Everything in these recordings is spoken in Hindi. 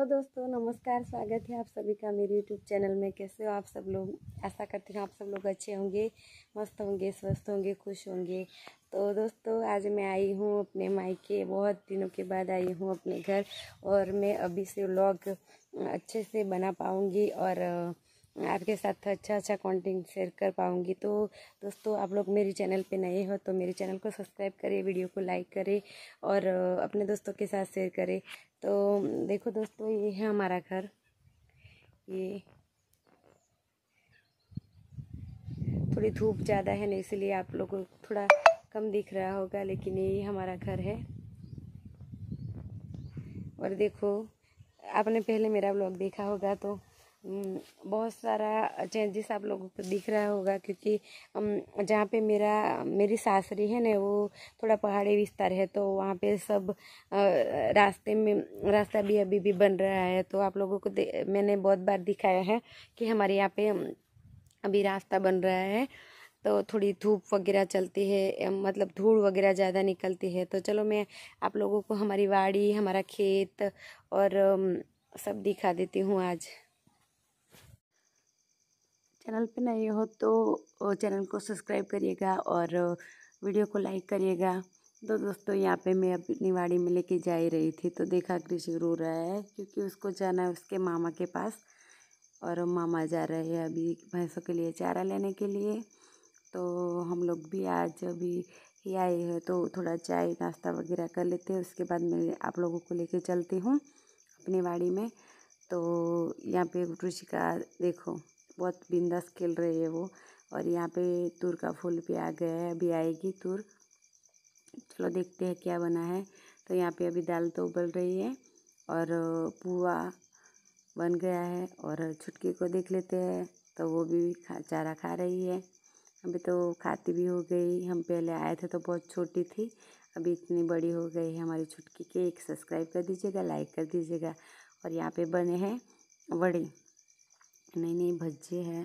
हेलो दोस्तों नमस्कार स्वागत है आप सभी का मेरे यूट्यूब चैनल में कैसे हो आप सब लोग ऐसा करते हैं आप सब लोग अच्छे होंगे मस्त होंगे स्वस्थ होंगे खुश होंगे तो दोस्तों आज मैं आई हूँ अपने मायके बहुत दिनों के बाद आई हूँ अपने घर और मैं अभी से व्लॉग अच्छे से बना पाऊँगी और आपके साथ अच्छा अच्छा कंटेंट शेयर कर पाऊँगी तो दोस्तों आप लोग मेरे चैनल पे नए हो तो मेरे चैनल को सब्सक्राइब करें वीडियो को लाइक करें और अपने दोस्तों के साथ शेयर करें तो देखो दोस्तों ये है हमारा घर ये थोड़ी धूप ज़्यादा है ना इसलिए आप लोगों को थोड़ा कम दिख रहा होगा लेकिन ये हमारा घर है और देखो आपने पहले मेरा ब्लॉग देखा होगा तो बहुत सारा चेंजेस आप लोगों को दिख रहा होगा क्योंकि जहाँ पे मेरा मेरी सासरी है ना वो थोड़ा पहाड़ी विस्तार है तो वहाँ पे सब रास्ते में रास्ता भी अभी भी बन रहा है तो आप लोगों को मैंने बहुत बार दिखाया है कि हमारे यहाँ पे अभी रास्ता बन रहा है तो थोड़ी धूप वगैरह चलती है मतलब धूल वगैरह ज़्यादा निकलती है तो चलो मैं आप लोगों को हमारी वाड़ी हमारा खेत और सब दिखा देती हूँ आज चैनल पे नए हो तो चैनल को सब्सक्राइब करिएगा और वीडियो को लाइक करिएगा तो दोस्तों यहाँ पे मैं अपनी वाड़ी में लेके जा ही रही थी तो देखा कृषि रो रहा है क्योंकि उसको जाना है उसके मामा के पास और मामा जा रहे हैं अभी भैंसों के लिए चारा लेने के लिए तो हम लोग भी आज अभी ही आए हैं तो थोड़ा चाय नाश्ता वगैरह कर लेते हैं उसके बाद मैं आप लोगों को लेके चलती हूँ अपनी वाड़ी में तो यहाँ पे ऋषि का देखो बहुत बिंदास खेल रही है वो और यहाँ पे तुर का फूल भी आ गया है अभी आएगी तुर चलो देखते हैं क्या बना है तो यहाँ पे अभी दाल तो उबल रही है और पुआ बन गया है और छुटकी को देख लेते हैं तो वो भी खा चारा खा रही है अभी तो खाती भी हो गई हम पहले आए थे तो बहुत छोटी थी अभी इतनी बड़ी हो गई है हमारी छुटकी के एक सब्सक्राइब कर दीजिएगा लाइक कर दीजिएगा और यहाँ पे बने हैं वड़े नई नई भज्जे है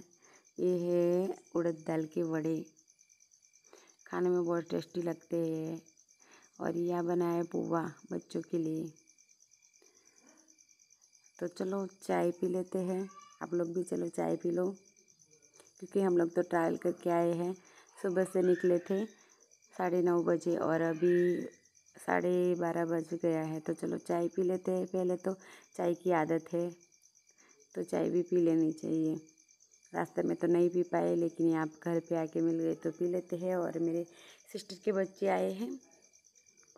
ये है उड़द दाल के वड़े खाने में बहुत टेस्टी लगते हैं और यह बनाए पुआ बच्चों के लिए तो चलो चाय पी लेते हैं आप लोग भी चलो चाय पी लो क्योंकि हम लोग तो ट्रायल करके आए हैं सुबह से निकले थे साढ़े नौ बजे और अभी साढ़े बारह बज गया है तो चलो चाय पी लेते हैं पहले तो चाय की आदत है तो चाय भी पी लेनी चाहिए रास्ते में तो नहीं पी पाए लेकिन आप घर पे आके मिल गए तो पी लेते हैं और मेरे सिस्टर के बच्चे आए हैं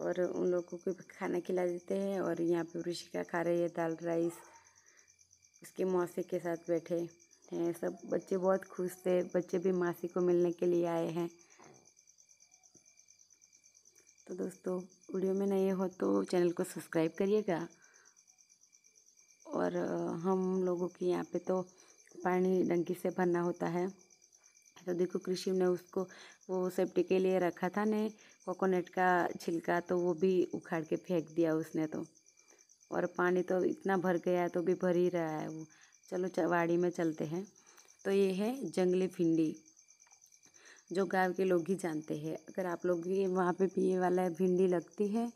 और उन लोगों को खाना खिला देते हैं और यहाँ पे वृषिका खा रही है दाल राइस उसके मौसी के साथ बैठे हैं सब बच्चे बहुत खुश थे बच्चे भी मासी को मिलने के लिए आए हैं तो दोस्तों वीडियो में नए हो तो चैनल को सब्सक्राइब करिएगा और हम लोगों के यहाँ पे तो पानी डंकी से भरना होता है तो देखो कृषि ने उसको वो सेफ्टी के लिए रखा था ने कोकोनट का छिलका तो वो भी उखाड़ के फेंक दिया उसने तो और पानी तो इतना भर गया है तो भी भर ही रहा है वो चलो वाड़ी में चलते हैं तो ये है जंगली भिंडी जो गांव के लोग ही जानते हैं अगर आप लोग भी वहाँ पे पिए वाला भिंडी लगती है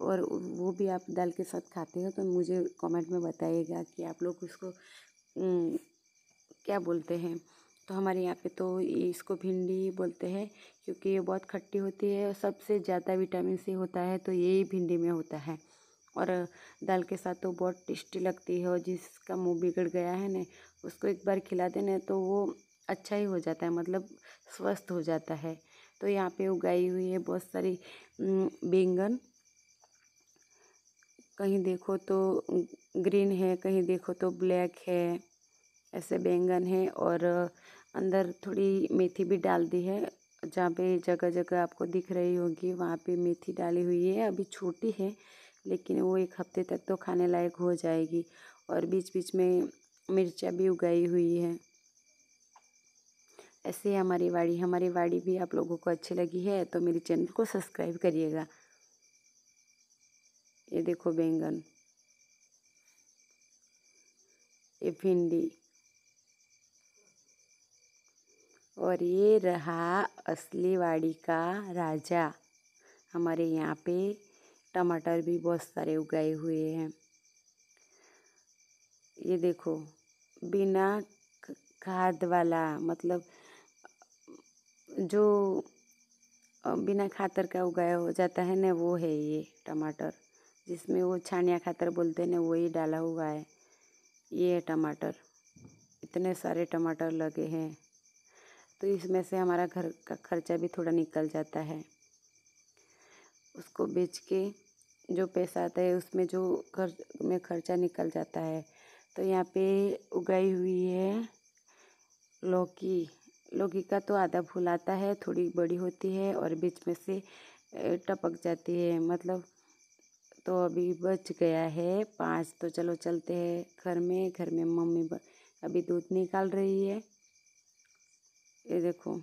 और वो भी आप दाल के साथ खाते हो तो मुझे कमेंट में बताइएगा कि आप लोग उसको क्या बोलते हैं तो हमारे यहाँ पे तो इसको भिंडी बोलते हैं क्योंकि ये बहुत खट्टी होती है और सबसे ज़्यादा विटामिन सी होता है तो यही भिंडी में होता है और दाल के साथ तो बहुत टेस्टी लगती है और जिसका मुंह बिगड़ गया है ना उसको एक बार खिला देने तो वो अच्छा ही हो जाता है मतलब स्वस्थ हो जाता है तो यहाँ पे उगाई हुई है बहुत सारी बैंगन कहीं देखो तो ग्रीन है कहीं देखो तो ब्लैक है ऐसे बैंगन है और अंदर थोड़ी मेथी भी डाल दी है जहाँ पे जगह जगह आपको दिख रही होगी वहाँ पे मेथी डाली हुई है अभी छोटी है लेकिन वो एक हफ्ते तक तो खाने लायक हो जाएगी और बीच बीच में मिर्चा भी उगाई हुई है ऐसे हमारी वाड़ी हमारी वाड़ी भी आप लोगों को अच्छी लगी है तो मेरे चैनल को सब्सक्राइब करिएगा ये देखो बैंगन ये भिंडी और ये रहा असली वाड़ी का राजा हमारे यहाँ पे टमाटर भी बहुत सारे उगाए हुए हैं ये देखो बिना खाद वाला मतलब जो बिना खातर का उगाया हो जाता है ना वो है ये टमाटर जिसमें वो छानिया खातर बोलते हैं ना वही डाला हुआ है ये है टमाटर इतने सारे टमाटर लगे हैं तो इसमें से हमारा घर का खर्चा भी थोड़ा निकल जाता है उसको बेच के जो पैसा आता है उसमें जो घर में खर्चा निकल जाता है तो यहाँ पे उगाई हुई है लौकी लौकी का तो आधा फूल आता है थोड़ी बड़ी होती है और बीच में से टपक जाती है मतलब तो अभी बच गया है पाँच तो चलो चलते हैं घर में घर में मम्मी अभी दूध निकाल रही है ये देखो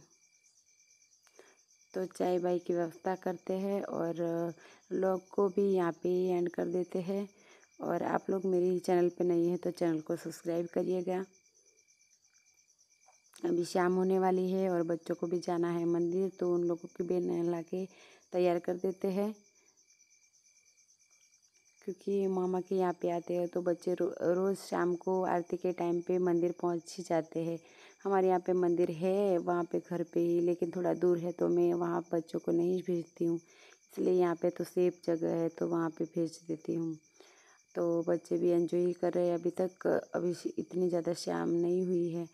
तो चाय बाई की व्यवस्था करते हैं और लोग को भी यहाँ पे एंड कर देते हैं और आप लोग मेरे चैनल पे नहीं है तो चैनल को सब्सक्राइब करिएगा अभी शाम होने वाली है और बच्चों को भी जाना है मंदिर तो उन लोगों की भी नहला के तैयार कर देते हैं क्योंकि मामा के यहाँ पे आते हैं तो बच्चे रो रोज़ शाम को आरती के टाइम पे मंदिर पहुँच ही जाते हैं हमारे यहाँ पे मंदिर है वहाँ पे घर पे ही लेकिन थोड़ा दूर है तो मैं वहाँ बच्चों को नहीं भेजती हूँ इसलिए यहाँ पे तो सेफ जगह है तो वहाँ पे भेज देती हूँ तो बच्चे भी एंजॉय कर रहे हैं अभी तक अभी इतनी ज़्यादा शाम नहीं हुई है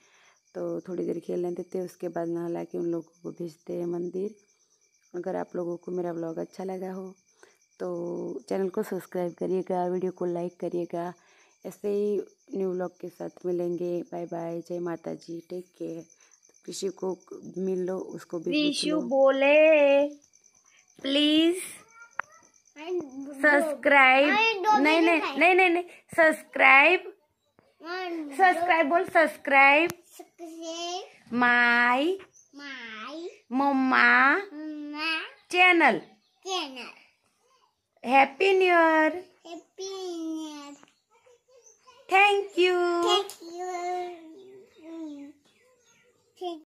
तो थोड़ी देर खेलने देते हैं उसके बाद नहला के उन लोगों को भेजते हैं मंदिर अगर आप लोगों को मेरा ब्लॉग अच्छा लगा हो तो चैनल को सब्सक्राइब करिएगा वीडियो को लाइक करिएगा ऐसे ही न्यू ब्लॉग के साथ मिलेंगे बाय बाय जय माता जी टेक केयर कृषि को मिल लो उसको भी कृषि बोले प्लीज़ सब्सक्राइब नहीं नहीं नहीं नहीं नहीं सब्सक्राइब सब्सक्राइब बोल subscribe my my mama channel channel Happy New Year. Happy New Year. Thank you. Thank you.